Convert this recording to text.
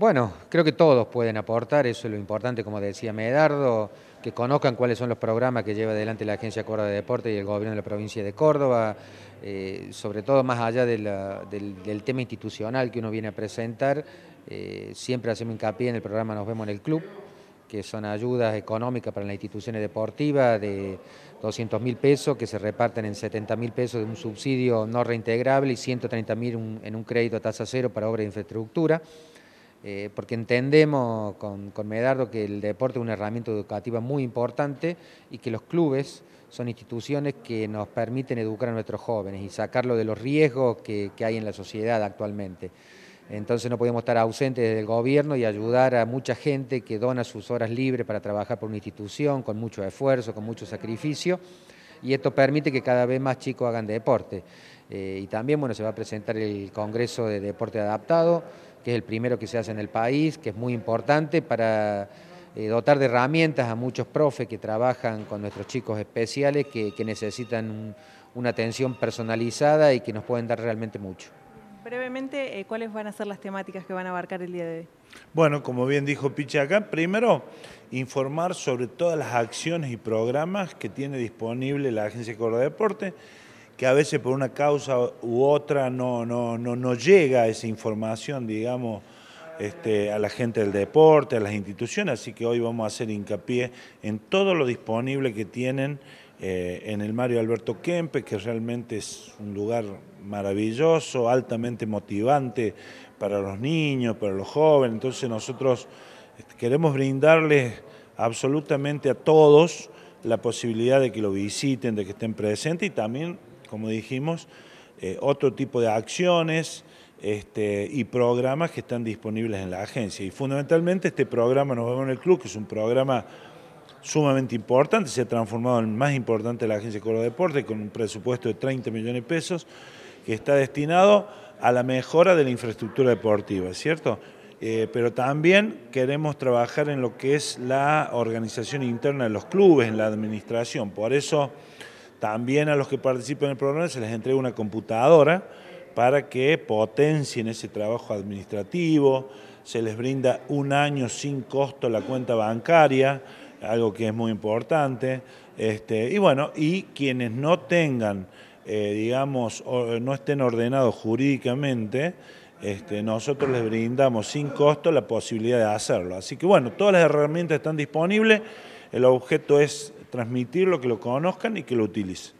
Bueno, creo que todos pueden aportar, eso es lo importante, como decía Medardo, que conozcan cuáles son los programas que lleva adelante la Agencia Córdoba de Deportes y el Gobierno de la Provincia de Córdoba, eh, sobre todo más allá del, tema institucional que uno viene a presentar, eh, siempre hacemos hincapié en el programa Nos vemos en el club, que son ayudas económicas para las instituciones deportivas de 200 mil pesos, que se reparten en 70 mil pesos de un subsidio no reintegrable y 130 mil en un crédito a tasa cero para obra de infraestructura. Eh, porque entendemos con, Medardo que el deporte es una herramienta educativa muy importante y que los clubes son instituciones que nos permiten educar a nuestros jóvenes y sacarlo de los riesgos que, que hay en la sociedad actualmente. Entonces no podemos estar ausentes del gobierno y ayudar a mucha gente que dona sus horas libres para trabajar por una institución, con mucho esfuerzo, con mucho sacrificio, y esto permite que cada vez más chicos hagan deporte. Eh, y también bueno, se va a presentar el Congreso de Deporte Adaptado, que es el primero que se hace en el país, que es muy importante para eh, dotar de herramientas a muchos profes que trabajan con nuestros chicos especiales que, necesitan una atención personalizada y que nos pueden dar realmente mucho. Brevemente, eh, ¿cuáles van a ser las temáticas que van a abarcar el día de hoy? Bueno, como bien dijo Pichaca, primero informar sobre todas las acciones y programas que tiene disponible la Agencia Coro de Deporte que a veces por una causa u otra no, no, no, llega esa información, digamos, este, a la gente del deporte, a las instituciones, así que hoy vamos a hacer hincapié en todo lo disponible que tienen eh, en el Mario Alberto Kempe, que realmente es un lugar maravilloso, altamente motivante para los niños, para los jóvenes, entonces nosotros este, queremos brindarles absolutamente a todos la posibilidad de que lo visiten, de que estén presentes y también como dijimos, eh, otro tipo de acciones este, y programas que están disponibles en la agencia. Y fundamentalmente este programa Nos vemos en el club, que es un programa sumamente importante, se ha transformado en el más importante de la Agencia de Coro Deporte, con un presupuesto de 30 millones de pesos, que está destinado a la mejora de la infraestructura deportiva, ¿cierto? Eh, pero también queremos trabajar en lo que es la organización interna de los clubes, en la administración. Por eso también a los que participen en el programa se les entrega una computadora para que potencien ese trabajo administrativo, se les brinda un año sin costo la cuenta bancaria, algo que es muy importante, este, y bueno, y quienes no tengan, eh, digamos, eh, no estén ordenados jurídicamente, este, nosotros les brindamos sin costo la posibilidad de hacerlo. Así que bueno, todas las herramientas están disponibles, el objeto es transmitir lo que lo conozcan y que lo utilicen.